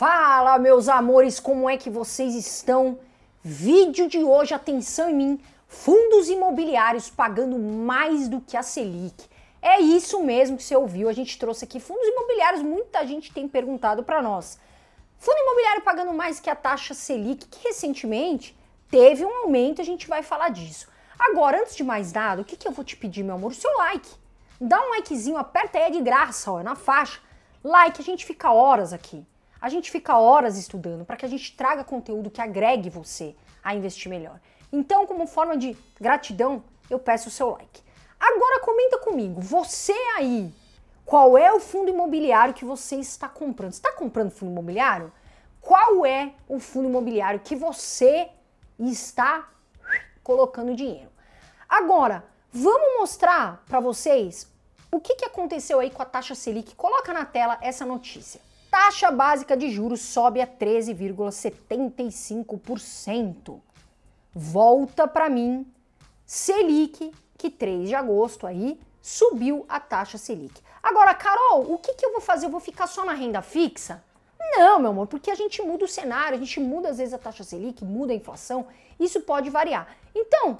Fala, meus amores, como é que vocês estão? Vídeo de hoje, atenção em mim, fundos imobiliários pagando mais do que a Selic. É isso mesmo que você ouviu, a gente trouxe aqui fundos imobiliários, muita gente tem perguntado para nós. Fundo imobiliário pagando mais que a taxa Selic, que recentemente teve um aumento, a gente vai falar disso. Agora, antes de mais nada, o que, que eu vou te pedir, meu amor? O seu like. Dá um likezinho, aperta aí é de graça, ó, é na faixa. Like, a gente fica horas aqui. A gente fica horas estudando para que a gente traga conteúdo que agregue você a investir melhor. Então, como forma de gratidão, eu peço o seu like. Agora comenta comigo, você aí, qual é o fundo imobiliário que você está comprando? está comprando fundo imobiliário? Qual é o fundo imobiliário que você está colocando dinheiro? Agora, vamos mostrar para vocês o que, que aconteceu aí com a taxa Selic. Coloca na tela essa notícia taxa básica de juros sobe a 13,75%. Volta para mim, Selic, que 3 de agosto aí subiu a taxa Selic. Agora, Carol, o que, que eu vou fazer? Eu vou ficar só na renda fixa? Não, meu amor, porque a gente muda o cenário, a gente muda às vezes a taxa Selic, muda a inflação, isso pode variar. Então,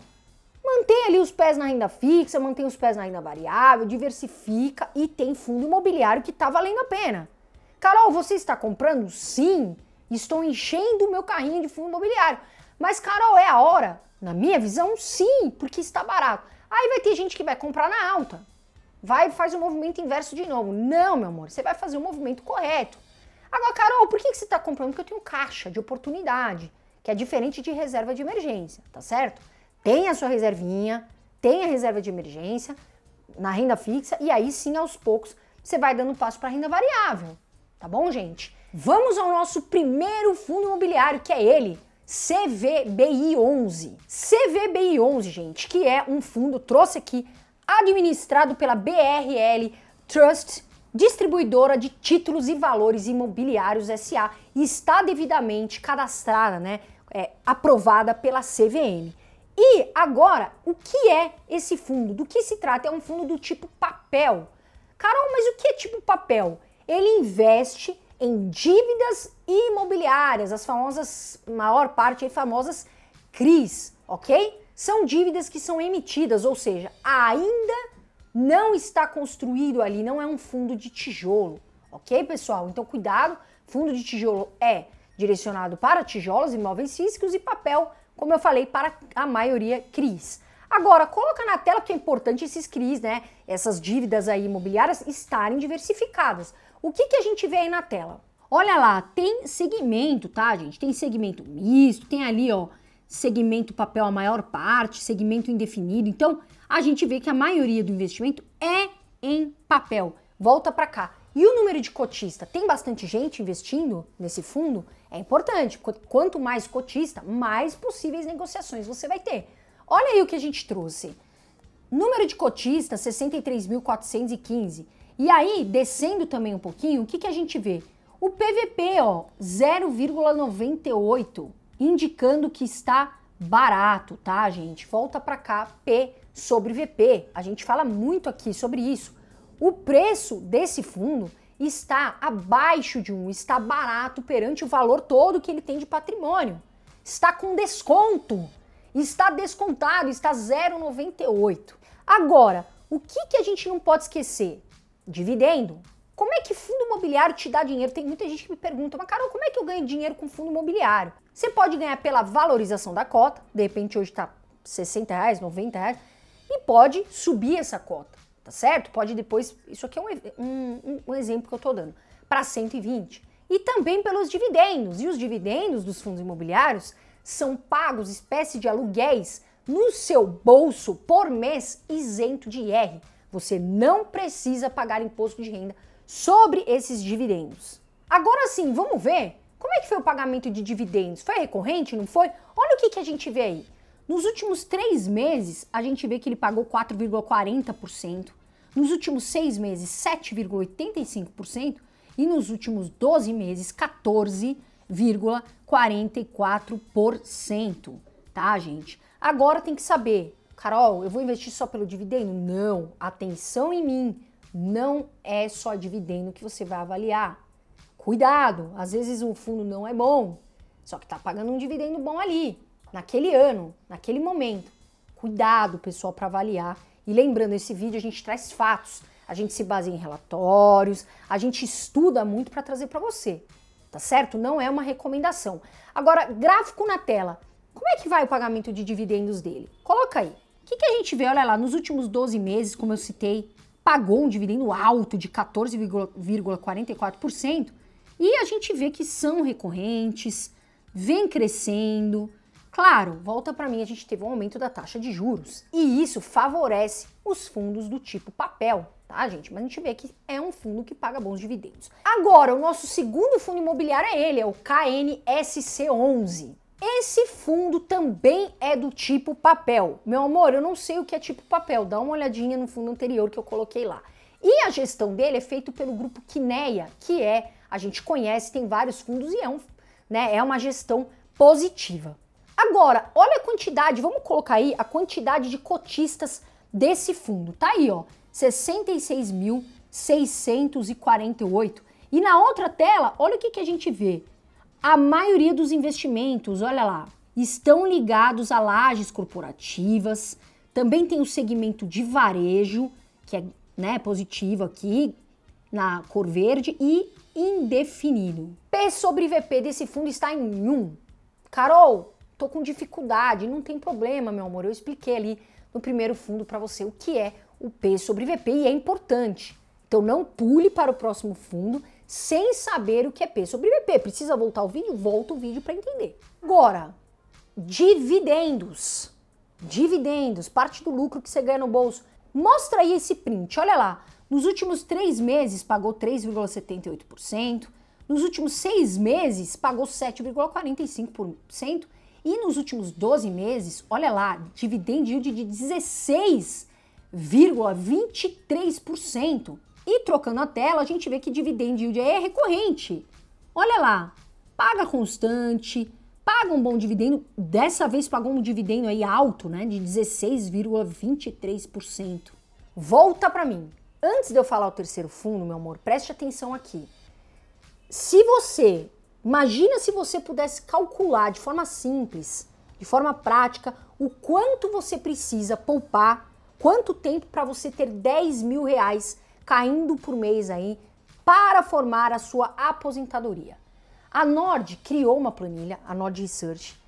mantém ali os pés na renda fixa, mantém os pés na renda variável, diversifica e tem fundo imobiliário que está valendo a pena. Carol, você está comprando? Sim, estou enchendo o meu carrinho de fundo imobiliário. Mas, Carol, é a hora? Na minha visão, sim, porque está barato. Aí vai ter gente que vai comprar na alta. Vai e faz o movimento inverso de novo. Não, meu amor, você vai fazer o movimento correto. Agora, Carol, por que você está comprando? Porque eu tenho caixa de oportunidade, que é diferente de reserva de emergência, tá certo? Tem a sua reservinha, tem a reserva de emergência na renda fixa e aí sim, aos poucos, você vai dando passo para renda variável tá bom, gente? Vamos ao nosso primeiro fundo imobiliário, que é ele, CVBI11. CVBI11, gente, que é um fundo, trouxe aqui, administrado pela BRL Trust, distribuidora de títulos e valores imobiliários SA, e está devidamente cadastrada, né, é, aprovada pela CVM. E agora, o que é esse fundo? Do que se trata? É um fundo do tipo papel. Carol, mas o que é tipo papel? ele investe em dívidas imobiliárias, as famosas, maior parte aí, famosas CRIs, ok? São dívidas que são emitidas, ou seja, ainda não está construído ali, não é um fundo de tijolo, ok, pessoal? Então, cuidado, fundo de tijolo é direcionado para tijolos, imóveis físicos e papel, como eu falei, para a maioria CRIs. Agora, coloca na tela que é importante esses CRIs, né? Essas dívidas aí imobiliárias estarem diversificadas. O que, que a gente vê aí na tela? Olha lá, tem segmento, tá, gente? Tem segmento misto, tem ali, ó, segmento papel a maior parte, segmento indefinido. Então, a gente vê que a maioria do investimento é em papel. Volta para cá. E o número de cotista? Tem bastante gente investindo nesse fundo? É importante. Quanto mais cotista, mais possíveis negociações você vai ter. Olha aí o que a gente trouxe. Número de cotistas, 63.415. E aí, descendo também um pouquinho, o que, que a gente vê? O PVP, ó, 0,98, indicando que está barato, tá, gente? Volta para cá, P sobre VP. A gente fala muito aqui sobre isso. O preço desse fundo está abaixo de um, está barato perante o valor todo que ele tem de patrimônio. Está com desconto. Está descontado, está 0,98. Agora, o que, que a gente não pode esquecer? dividendo. Como é que fundo imobiliário te dá dinheiro? Tem muita gente que me pergunta, mas Carol, como é que eu ganho dinheiro com fundo imobiliário? Você pode ganhar pela valorização da cota, de repente hoje está 60 reais, 90 reais, e pode subir essa cota, tá certo? Pode depois, isso aqui é um, um, um exemplo que eu estou dando, para 120. E também pelos dividendos, e os dividendos dos fundos imobiliários são pagos espécie de aluguéis no seu bolso por mês isento de IR. Você não precisa pagar imposto de renda sobre esses dividendos. Agora sim, vamos ver como é que foi o pagamento de dividendos? Foi recorrente, não foi? Olha o que, que a gente vê aí. Nos últimos três meses, a gente vê que ele pagou 4,40%, nos últimos seis meses, 7,85%, e nos últimos 12 meses, 14,44%, tá, gente? Agora tem que saber Carol, eu vou investir só pelo dividendo? Não, atenção em mim, não é só dividendo que você vai avaliar. Cuidado, às vezes um fundo não é bom, só que está pagando um dividendo bom ali, naquele ano, naquele momento. Cuidado, pessoal, para avaliar. E lembrando, esse vídeo a gente traz fatos, a gente se baseia em relatórios, a gente estuda muito para trazer para você, tá certo? Não é uma recomendação. Agora, gráfico na tela. Como é que vai o pagamento de dividendos dele? Coloca aí que, que a gente vê? Olha lá, nos últimos 12 meses, como eu citei, pagou um dividendo alto de 14,44% e a gente vê que são recorrentes, vem crescendo. Claro, volta para mim, a gente teve um aumento da taxa de juros e isso favorece os fundos do tipo papel, tá, gente? Mas a gente vê que é um fundo que paga bons dividendos. Agora, o nosso segundo fundo imobiliário é ele, é o KNSC11. Esse fundo também é do tipo papel. Meu amor, eu não sei o que é tipo papel, dá uma olhadinha no fundo anterior que eu coloquei lá. E a gestão dele é feita pelo grupo Quineia, que é, a gente conhece, tem vários fundos e é, um, né, é uma gestão positiva. Agora, olha a quantidade, vamos colocar aí a quantidade de cotistas desse fundo. Tá aí, ó, 66.648. E na outra tela, olha o que, que a gente vê. A maioria dos investimentos, olha lá, estão ligados a lajes corporativas, também tem o segmento de varejo, que é né, positivo aqui na cor verde, e indefinido. P sobre VP desse fundo está em 1. Carol, tô com dificuldade, não tem problema, meu amor. Eu expliquei ali no primeiro fundo para você o que é o P sobre VP e é importante. Então não pule para o próximo fundo sem saber o que é P sobre BP. Precisa voltar o vídeo? Volta o vídeo para entender. Agora, dividendos. Dividendos, parte do lucro que você ganha no bolso. Mostra aí esse print, olha lá. Nos últimos três meses pagou 3,78%, nos últimos seis meses pagou 7,45% e nos últimos 12 meses, olha lá, dividend yield de 16,23%. E trocando a tela, a gente vê que dividend yield é recorrente. Olha lá, paga constante, paga um bom dividendo. Dessa vez pagou um dividendo aí alto, né, de 16,23%. Volta para mim. Antes de eu falar o terceiro fundo, meu amor, preste atenção aqui. Se você, imagina se você pudesse calcular de forma simples, de forma prática, o quanto você precisa poupar, quanto tempo para você ter 10 mil reais caindo por mês aí para formar a sua aposentadoria. A Nord criou uma planilha, a Nord Research,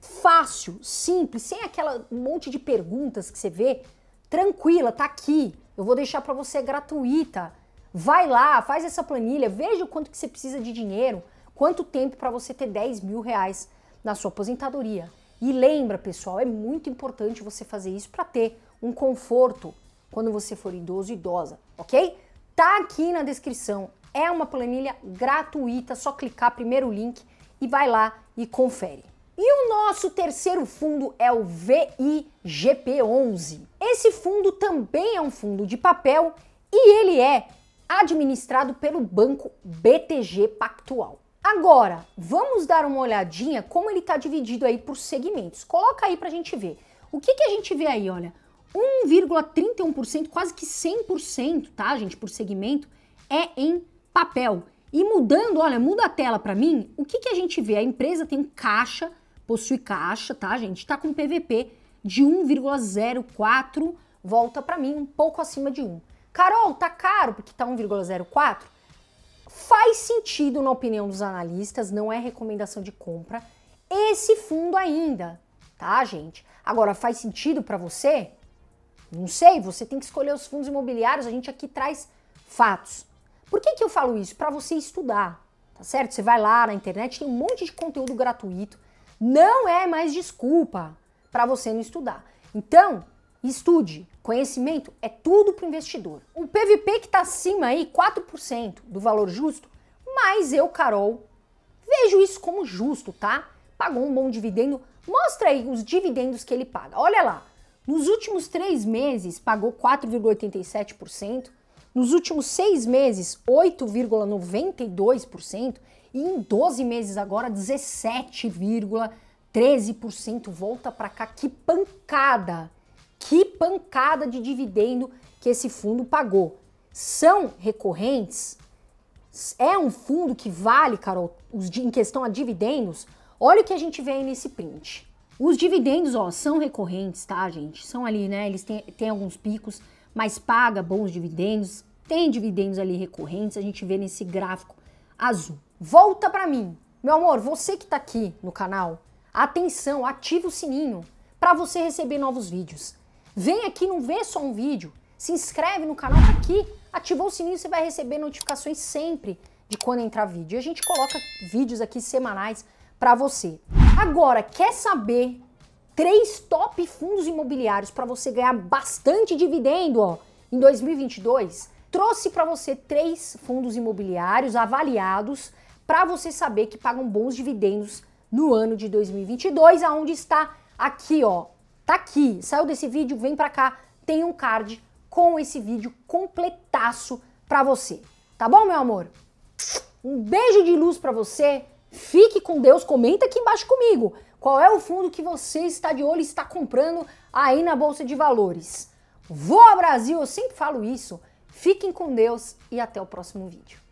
fácil, simples, sem aquela monte de perguntas que você vê, tranquila, tá aqui. Eu vou deixar para você é gratuita. Vai lá, faz essa planilha, veja o quanto que você precisa de dinheiro, quanto tempo para você ter 10 mil reais na sua aposentadoria. E lembra, pessoal, é muito importante você fazer isso para ter um conforto quando você for idoso idosa ok? Tá aqui na descrição. É uma planilha gratuita, só clicar primeiro link e vai lá e confere. E o nosso terceiro fundo é o VIGP11. Esse fundo também é um fundo de papel e ele é administrado pelo banco BTG Pactual. Agora, vamos dar uma olhadinha como ele está dividido aí por segmentos. Coloca aí para a gente ver. O que, que a gente vê aí, olha? 1,31%, quase que 100%, tá, gente, por segmento, é em papel. E mudando, olha, muda a tela para mim, o que, que a gente vê? A empresa tem caixa, possui caixa, tá, gente? Está com PVP de 1,04, volta para mim, um pouco acima de 1. Carol, tá caro porque tá 1,04? Faz sentido na opinião dos analistas, não é recomendação de compra esse fundo ainda, tá, gente? Agora faz sentido para você? Não sei, você tem que escolher os fundos imobiliários, a gente aqui traz fatos. Por que, que eu falo isso? Para você estudar, tá certo? Você vai lá na internet, tem um monte de conteúdo gratuito. Não é mais desculpa para você não estudar. Então, estude. Conhecimento é tudo para o investidor. O PVP que está acima aí, 4% do valor justo, mas eu, Carol, vejo isso como justo, tá? Pagou um bom dividendo. Mostra aí os dividendos que ele paga. Olha lá, nos últimos três meses, pagou 4,87%. Nos últimos seis meses, 8,92%. E em 12 meses agora, 17,13%. Volta para cá. Que pancada! Que pancada de dividendo que esse fundo pagou. São recorrentes? É um fundo que vale, Carol, em questão a dividendos? Olha o que a gente vê aí nesse print. Os dividendos, ó, são recorrentes, tá, gente? São ali, né? Eles têm, têm alguns picos, mas paga bons dividendos, tem dividendos ali recorrentes, a gente vê nesse gráfico azul. Volta para mim. Meu amor, você que tá aqui no canal, atenção, ativa o sininho para você receber novos vídeos. Vem aqui, não vê só um vídeo, se inscreve no canal tá aqui, ativou o sininho, você vai receber notificações sempre de quando entrar vídeo. E a gente coloca vídeos aqui semanais para você. Agora, quer saber três top fundos imobiliários para você ganhar bastante dividendo ó, em 2022? Trouxe para você três fundos imobiliários avaliados para você saber que pagam bons dividendos no ano de 2022, aonde está aqui, ó. Tá aqui. Saiu desse vídeo, vem para cá, tem um card com esse vídeo completaço para você. Tá bom, meu amor? Um beijo de luz para você. Fique com Deus, comenta aqui embaixo comigo. Qual é o fundo que você está de olho e está comprando aí na Bolsa de Valores? Voa Brasil, eu sempre falo isso. Fiquem com Deus e até o próximo vídeo.